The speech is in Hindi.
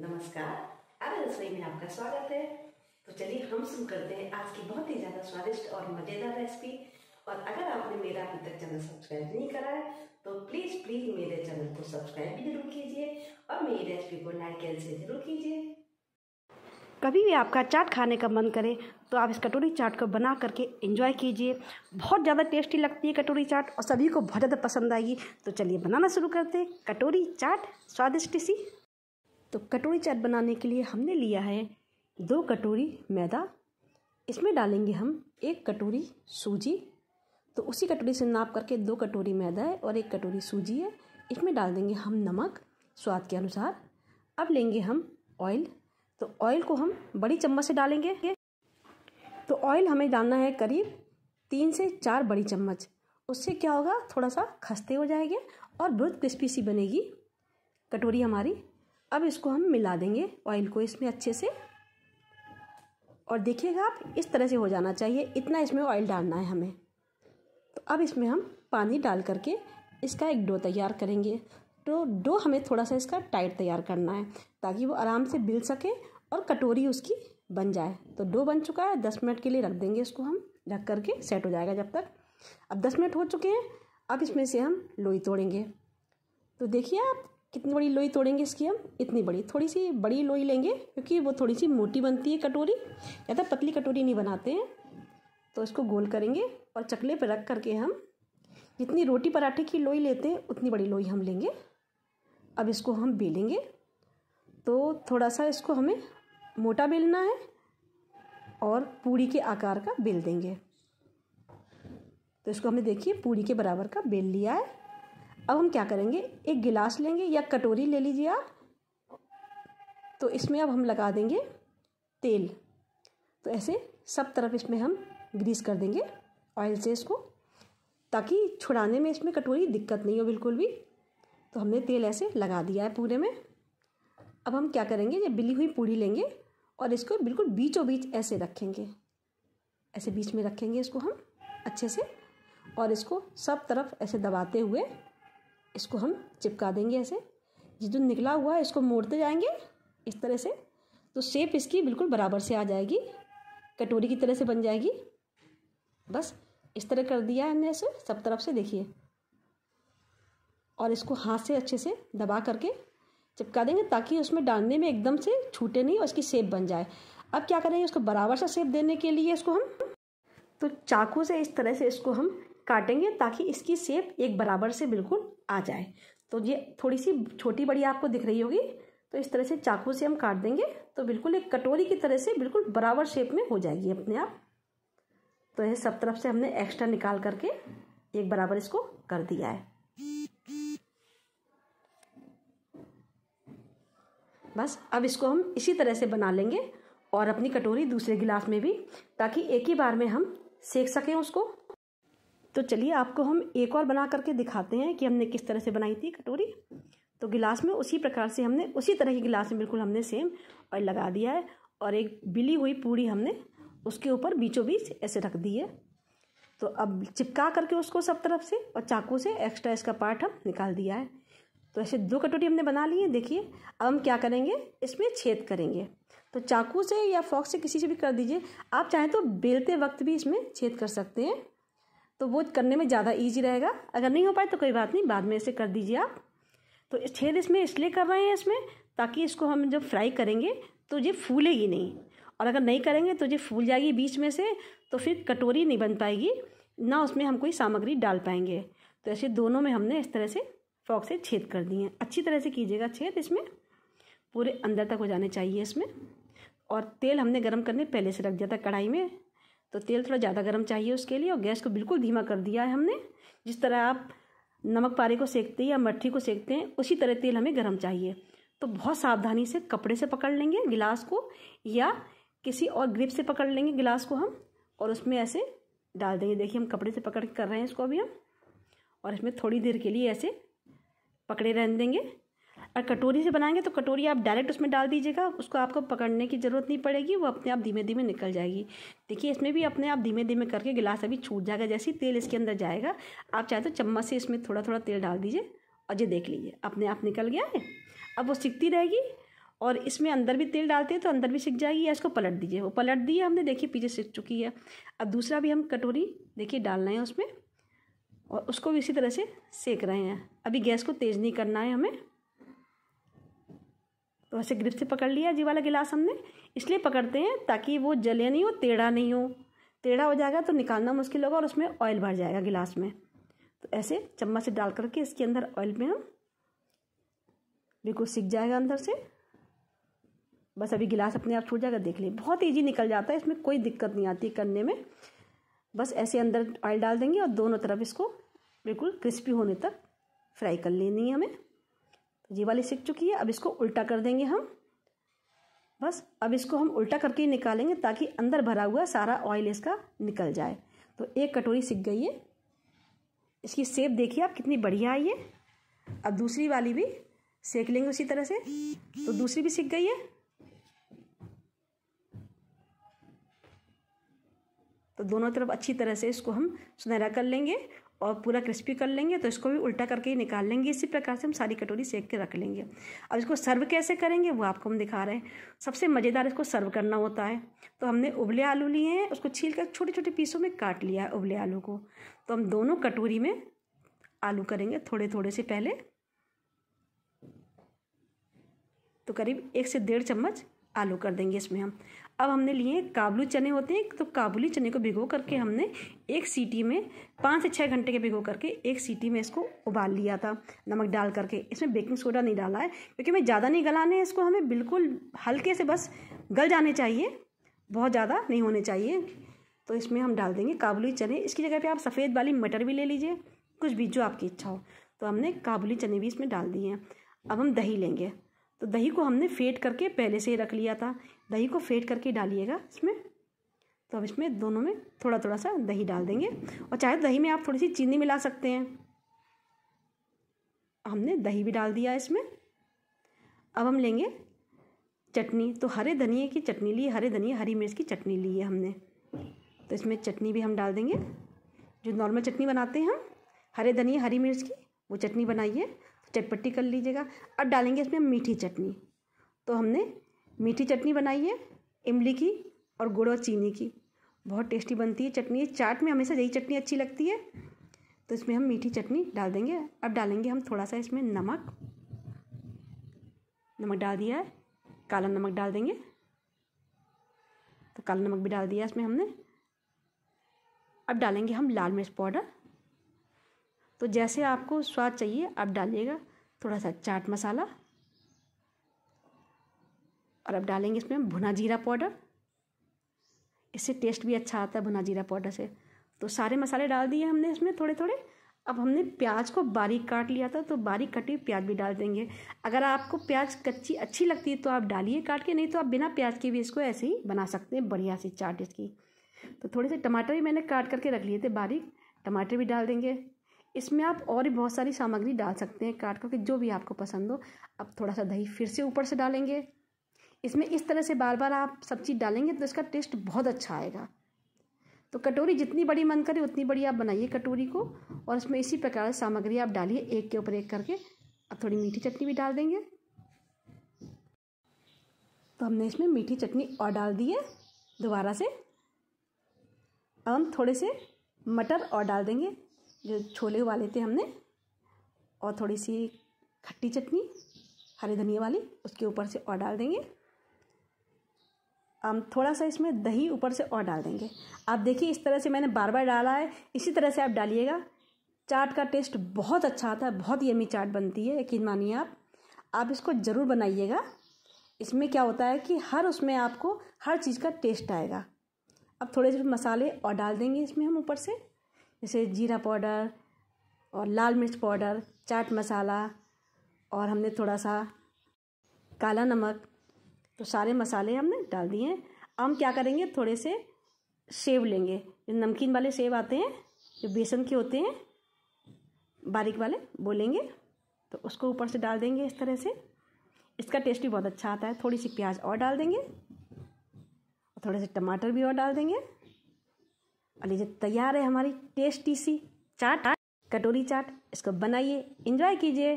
नमस्कार अब रसोई में आपका स्वागत है तो चलिए हम शुरू करते हैं आज की बहुत ही ज़्यादा स्वादिष्ट और मज़ेदार रेसिपी और अगर आपने मेरा अभी तक चैनल सब्सक्राइब नहीं करा है तो प्लीज़ प्लीज़ मेरे चैनल को सब्सक्राइब भी जरूर कीजिए और मेरी रेसिपी को नारिकेल से ज़रूर कीजिए कभी भी आपका चाट खाने का मन करे तो आप इस कटोरी चाट को बना करके एंजॉय कीजिए बहुत ज़्यादा टेस्टी लगती है कटोरी चाट और सभी को बहुत ज़्यादा पसंद आएगी तो चलिए बनाना शुरू करते हैं कटोरी चाट स्वादिष्ट सी तो कटोरी चाट बनाने के लिए हमने लिया है दो कटोरी मैदा इसमें डालेंगे हम एक कटोरी सूजी तो उसी कटोरी से नाप करके दो कटोरी मैदा है और एक कटोरी सूजी है इसमें डाल देंगे हम नमक स्वाद के अनुसार अब लेंगे हम ऑयल तो ऑयल को हम बड़ी चम्मच से डालेंगे तो ऑयल हमें डालना है करीब तीन से चार बड़ी चम्मच उससे क्या होगा थोड़ा सा खस्ते हो जाएंगे और बहुत क्रिस्पी सी बनेगी कटोरी हमारी अब इसको हम मिला देंगे ऑयल को इसमें अच्छे से और देखिएगा आप इस तरह से हो जाना चाहिए इतना इसमें ऑयल डालना है हमें तो अब इसमें हम पानी डाल करके इसका एक डो तैयार करेंगे तो डो हमें थोड़ा सा इसका टाइट तैयार करना है ताकि वो आराम से मिल सके और कटोरी उसकी बन जाए तो डो बन चुका है दस मिनट के लिए रख देंगे इसको हम रख करके सेट हो जाएगा जब तक अब दस मिनट हो चुके हैं अब इसमें से हम लोई तोड़ेंगे तो देखिए आप कितनी बड़ी लोई तोड़ेंगे इसकी हम इतनी बड़ी थोड़ी सी बड़ी लोई लेंगे क्योंकि वो थोड़ी सी मोटी बनती है कटोरी ज़्यादा तो पतली कटोरी नहीं बनाते हैं तो इसको गोल करेंगे और चकले पर रख करके हम जितनी रोटी पराठे की लोई लेते हैं उतनी बड़ी लोई हम लेंगे अब इसको हम बेलेंगे तो थोड़ा सा इसको हमें मोटा बेलना है और पूड़ी के आकार का बेल देंगे तो इसको हमने देखिए पूड़ी के बराबर का बेल लिया है अब हम क्या करेंगे एक गिलास लेंगे या कटोरी ले लीजिए आप तो इसमें अब हम लगा देंगे तेल तो ऐसे सब तरफ इसमें हम ग्रीस कर देंगे ऑयल से इसको ताकि छुड़ाने में इसमें कटोरी दिक्कत नहीं हो बिल्कुल भी तो हमने तेल ऐसे लगा दिया है पूरे में अब हम क्या करेंगे जब बिली हुई पूड़ी लेंगे और इसको बिल्कुल बीचों बीच ऐसे रखेंगे ऐसे बीच में रखेंगे इसको हम अच्छे से और इसको सब तरफ ऐसे दबाते हुए इसको हम चिपका देंगे ऐसे जिस दिन निकला हुआ है इसको मोड़ते जाएंगे इस तरह से तो शेप इसकी बिल्कुल बराबर से आ जाएगी कटोरी की तरह से बन जाएगी बस इस तरह कर दिया हमने ऐसे सब तरफ से देखिए और इसको हाथ से अच्छे से दबा करके चिपका देंगे ताकि उसमें डालने में एकदम से छूटे नहीं और इसकी शेप बन जाए अब क्या करेंगे उसको बराबर सा शेप देने के लिए इसको हम तो चाकू से इस तरह से इसको हम काटेंगे ताकि इसकी सेप एक बराबर से बिल्कुल आ जाए तो ये थोड़ी सी छोटी बड़ी आपको दिख रही होगी तो इस तरह से चाकू से हम काट देंगे तो बिल्कुल एक कटोरी की तरह से बिल्कुल बराबर शेप में हो जाएगी अपने आप तो ये सब तरफ से हमने एक्स्ट्रा निकाल करके एक बराबर इसको कर दिया है बस अब इसको हम इसी तरह से बना लेंगे और अपनी कटोरी दूसरे गिलास में भी ताकि एक ही बार में हम सेक सकें उसको तो चलिए आपको हम एक और बना करके दिखाते हैं कि हमने किस तरह से बनाई थी कटोरी तो गिलास में उसी प्रकार से हमने उसी तरह के गिलास में बिल्कुल हमने सेम ऑयल लगा दिया है और एक बिली हुई पूड़ी हमने उसके ऊपर बीचों बीच ऐसे रख दी है तो अब चिपका करके उसको सब तरफ से और चाकू से एक्स्ट्रा इसका पार्ट हम निकाल दिया है तो ऐसे दो कटोरी हमने बना ली है देखिए अब हम क्या करेंगे इसमें छेद करेंगे तो चाकू से या फॉक्स से किसी से भी कर दीजिए आप चाहें तो बेलते वक्त भी इसमें छेद कर सकते हैं तो वो करने में ज़्यादा ईजी रहेगा अगर नहीं हो पाए तो कोई बात नहीं बाद में इसे कर दीजिए आप तो छेद इसमें इसलिए कर रहे हैं इसमें ताकि इसको हम जब फ्राई करेंगे तो ये फूलेगी नहीं और अगर नहीं करेंगे तो ये फूल जाएगी बीच में से तो फिर कटोरी नहीं बन पाएगी ना उसमें हम कोई सामग्री डाल पाएंगे तो ऐसे दोनों में हमने इस तरह से फ्रॉक से छेद कर दिए हैं अच्छी तरह से कीजिएगा छेद इसमें पूरे अंदर तक हो जाने चाहिए इसमें और तेल हमने गर्म करने पहले से रख दिया था कढ़ाई में तो तेल थोड़ा ज़्यादा गर्म चाहिए उसके लिए और गैस को बिल्कुल धीमा कर दिया है हमने जिस तरह आप नमक पारे को सेकते हैं या मट्ठी को सेकते हैं उसी तरह तेल हमें गर्म चाहिए तो बहुत सावधानी से कपड़े से पकड़ लेंगे गिलास को या किसी और ग्रिप से पकड़ लेंगे गिलास को हम और उसमें ऐसे डाल देंगे देखिए हम कपड़े से पकड़ कर रहे हैं इसको अभी हम और इसमें थोड़ी देर के लिए ऐसे पकड़े रहने देंगे और कटोरी से बनाएंगे तो कटोरी आप डायरेक्ट उसमें डाल दीजिएगा उसको आपको पकड़ने की ज़रूरत नहीं पड़ेगी वो अपने आप धीमे धीमे निकल जाएगी देखिए इसमें भी अपने आप धीमे धीमे करके गिलास अभी छूट जाएगा जैसे ही तेल इसके अंदर जाएगा आप चाहे तो चम्मच से इसमें थोड़ा थोड़ा तेल डाल दीजिए और ये देख लीजिए अपने आप निकल गया है अब वो सीखती रहेगी और इसमें अंदर भी तेल डालते हैं तो अंदर भी सिक जाएगी या इसको पलट दीजिए वो पलट दिए हमने देखिए पीछे सिक चुकी है अब दूसरा भी हम कटोरी देखिए डालना है उसमें और उसको भी इसी तरह से सेक रहे हैं अभी गैस को तेज़ नहीं करना है हमें तो ऐसे ग्रिप से पकड़ लिया जी वाला गिलास हमने इसलिए पकड़ते हैं ताकि वो जले नहीं हो टेढ़ा नहीं हो टेढ़ा हो जाएगा तो निकालना मुश्किल होगा और उसमें ऑयल भर जाएगा गिलास में तो ऐसे चम्मच से डाल करके इसके अंदर ऑयल में हम बिल्कुल सीख जाएगा अंदर से बस अभी गिलास अपने आप छूट जाएगा देख लिए बहुत ईजी निकल जाता है इसमें कोई दिक्कत नहीं आती करने में बस ऐसे अंदर ऑयल डाल देंगे और दोनों तरफ इसको बिल्कुल क्रिस्पी होने तक फ्राई कर लेनी है हमें तो ये वाली सीख चुकी है अब इसको उल्टा कर देंगे हम बस अब इसको हम उल्टा करके ही निकालेंगे ताकि अंदर भरा हुआ सारा ऑयल इसका निकल जाए तो एक कटोरी सीख गई है इसकी सेप देखिए आप कितनी बढ़िया आई है अब दूसरी वाली भी सेक लेंगे उसी तरह से तो दूसरी भी सीख गई है तो दोनों तरफ अच्छी तरह से इसको हम सुनहरा कर लेंगे और पूरा क्रिस्पी कर लेंगे तो इसको भी उल्टा करके ही निकाल लेंगे इसी प्रकार से हम सारी कटोरी सेक के रख लेंगे अब इसको सर्व कैसे करेंगे वो आपको हम दिखा रहे हैं सबसे मज़ेदार इसको सर्व करना होता है तो हमने उबले आलू लिए हैं उसको छील कर छोटे छोटे पीसों में काट लिया है उबले आलू को तो हम दोनों कटोरी में आलू करेंगे थोड़े थोड़े से पहले तो करीब एक से डेढ़ चम्मच आलू कर देंगे इसमें हम अब हमने लिए काबुली चने होते हैं तो काबुली चने को भिगो करके हमने एक सीटी में पाँच से छः घंटे के भिगो करके एक सीटी में इसको उबाल लिया था नमक डाल करके इसमें बेकिंग सोडा नहीं डाला है क्योंकि हमें ज़्यादा नहीं गलाने इसको हमें बिल्कुल हल्के से बस गल जाने चाहिए बहुत ज़्यादा नहीं होने चाहिए तो इसमें हम डाल देंगे काबुली चने इसकी जगह पर आप सफ़ेद वाली मटर भी ले लीजिए कुछ भी जो आपकी इच्छा हो तो हमने काबुली चने भी इसमें डाल दिए हैं अब हम दही लेंगे तो दही को हमने फेंट करके पहले से ही रख लिया था दही को फेट करके डालिएगा इसमें तो अब इसमें दोनों में थोड़ा थोड़ा सा दही डाल देंगे और चाहे दही में आप थोड़ी सी चीनी मिला सकते हैं हमने दही भी डाल दिया इसमें अब हम लेंगे चटनी तो हरे धनिए की चटनी ली हरे धनिए हरी मिर्च की चटनी ली है हमने तो इसमें चटनी भी हम डाल देंगे जो नॉर्मल चटनी बनाते हैं हम हरे धनिए हरी मिर्च की वो चटनी बनाइए चटपटी कर लीजिएगा अब डालेंगे इसमें मीठी चटनी तो हमने मीठी चटनी बनाई है इमली की और गुड़ और चीनी की बहुत टेस्टी बनती है चटनी चाट में हमेशा यही चटनी अच्छी लगती है तो इसमें हम मीठी चटनी डाल देंगे अब डालेंगे हम थोड़ा सा इसमें नमक नमक डाल दिया है काला नमक डाल देंगे तो काला नमक भी डाल दिया इसमें हमने अब डालेंगे हम लाल मिर्च पाउडर तो जैसे आपको स्वाद चाहिए आप डालिएगा थोड़ा सा चाट मसाला और अब डालेंगे इसमें भुना जीरा पाउडर इससे टेस्ट भी अच्छा आता है भुना जीरा पाउडर से तो सारे मसाले डाल दिए हमने इसमें थोड़े थोड़े अब हमने प्याज को बारीक काट लिया था तो बारीक कटी प्याज भी डाल देंगे अगर आपको प्याज कच्ची अच्छी लगती है तो आप डालिए काट के नहीं तो आप बिना प्याज के भी इसको ऐसे ही बना सकते हैं बढ़िया सी चाट इसकी तो थोड़े से टमाटर भी मैंने काट करके रख लिए थे बारीक टमाटर भी डाल देंगे इसमें आप और भी बहुत सारी सामग्री डाल सकते हैं काट करके जो भी आपको पसंद हो अब थोड़ा सा दही फिर से ऊपर से डालेंगे इसमें इस तरह से बार बार आप सब चीज़ डालेंगे तो इसका टेस्ट बहुत अच्छा आएगा तो कटोरी जितनी बड़ी मन करे उतनी बड़ी आप बनाइए कटोरी को और इसमें इसी प्रकार से सामग्री आप डालिए एक के ऊपर एक करके अब थोड़ी मीठी चटनी भी डाल देंगे तो हमने इसमें मीठी चटनी और डाल दी है दोबारा से अब हम थोड़े से मटर और डाल देंगे जो छोले उबाले थे हमने और थोड़ी सी खट्टी चटनी हरे धनिया वाली उसके ऊपर से और डाल देंगे हम थोड़ा सा इसमें दही ऊपर से और डाल देंगे आप देखिए इस तरह से मैंने बार बार डाला है इसी तरह से आप डालिएगा चाट का टेस्ट बहुत अच्छा आता है बहुत यमी चाट बनती है यकीन मानिए आप आप इसको ज़रूर बनाइएगा इसमें क्या होता है कि हर उसमें आपको हर चीज़ का टेस्ट आएगा अब थोड़े से मसाले और डाल देंगे इसमें हम ऊपर से जैसे जीरा पाउडर और लाल मिर्च पाउडर चाट मसाला और हमने थोड़ा सा काला नमक तो सारे मसाले हमने डाल दिए हैं हम क्या करेंगे थोड़े से सेब लेंगे जो नमकीन वाले सेब आते हैं जो बेसन के होते हैं बारीक वाले वो लेंगे तो उसको ऊपर से डाल देंगे इस तरह से इसका टेस्ट भी बहुत अच्छा आता है थोड़ी सी प्याज और डाल देंगे और थोड़े से टमाटर भी और डाल देंगे और लीजिए तैयार है हमारी टेस्टी सी चाट कटोरी चाट इसको बनाइए इंजॉय कीजिए